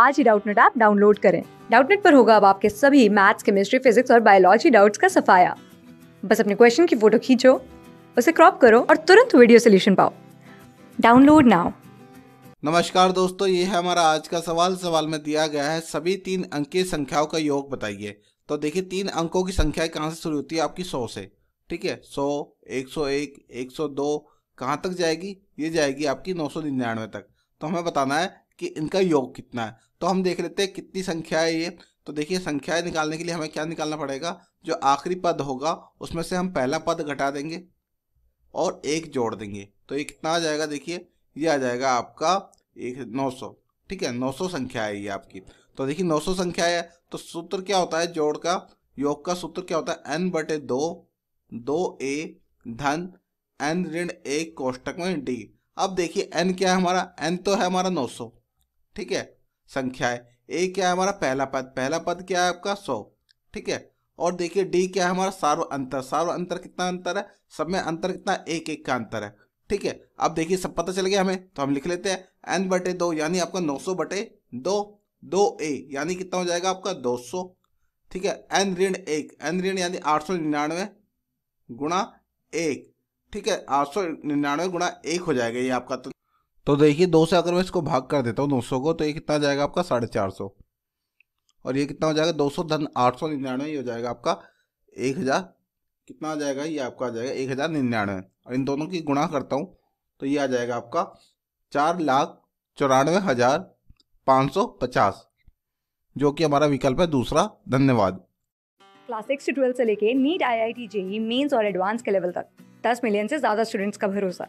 आज ही Doubtnet app download करें डाउटनेट पर होगा अब आपके सभी मैथ्स केमिस्ट्री फिजिक्स और बायोलॉजी डाउट्स का सफाया बस अपने क्वेश्चन की फोटो खींचो उसे क्रॉप करो और तुरंत वीडियो सोल्यूशन पाओ डाउनलोड नाउ नमस्कार दोस्तों ये है हमारा आज का सवाल सवाल में दिया गया है सभी तीन अंकीय संख्याओं का योग बताइए तो देखिए तीन अंकों की संख्या कहाँ से शुरू होती है आपकी सौ से ठीक है सौ एक सौ एक एक सौ दो कहाँ तक जाएगी ये जाएगी आपकी नौ सौ निन्यानवे तक तो हमें बताना है कि इनका योग कितना है तो हम देख लेते हैं कितनी संख्या है ये तो देखिए संख्याएं निकालने के लिए हमें क्या निकालना पड़ेगा जो आखिरी पद होगा उसमें से हम पहला पद घटा देंगे और एक जोड़ देंगे तो ये कितना आ जाएगा देखिए ये आ जाएगा आपका एक नौ सौ ठीक है नौ सौ संख्या है ये आपकी तो देखिए नौ सौ संख्या है तो सूत्र क्या होता है जोड़ का योग का सूत्र क्या होता है एन बटे दो दो ए धन एन ऋण एक कोष्टक में डी अब देखिए एन क्या है हमारा एन तो है हमारा नौ सौ ठीक है संख्याएं ए क्या है हमारा पहला पद पहला पद क्या है आपका सौ ठीक है और देखिए डी क्या है हमारा सार्व अंतर सार्व अंतर कितना अंतर है सब में अंतर कितना एक एक का अंतर है ठीक है अब देखिए सब पता चल गया हमें तो हम लिख लेते हैं एन बटे दो यानी आपका नौ सौ बटे दो दो ए यानी कितना हो जाएगा आपका दो सौ ठीक है एन ऋण एक एन ऋण यानी आठ सौ निन्यानवे गुणा एक ठीक है आठ सौ निन्यानवे गुणा एक हो जाएगा ये आपका तो तो देखिए दो से अगर मैं इसको भाग कर देता हूँ दो को तो ये कितना जाएगा आपका साढ़े चार सौ और ये कितना हो जाएगा दो सौ धन आठ सौ निन्यानवे हो जाएगा आपका एक हज़ार कितना आ जाएगा ये आपका आ जाएगा एक हज़ार निन्यानवे और इन दोनों की गुणा करता हूँ तो ये आ जाएगा आपका चार लाख चौरानवे हज़ार पाँच सौ पचास जो कि हमारा विकल्प है दूसरा धन्यवाद क्लास सिक्स से ट्वेल्थ से लेके NEET I I T JEE mains और एडवांस के लेवल तक दस मिलियन से ज़्यादा स्टूडेंट्स का भरोसा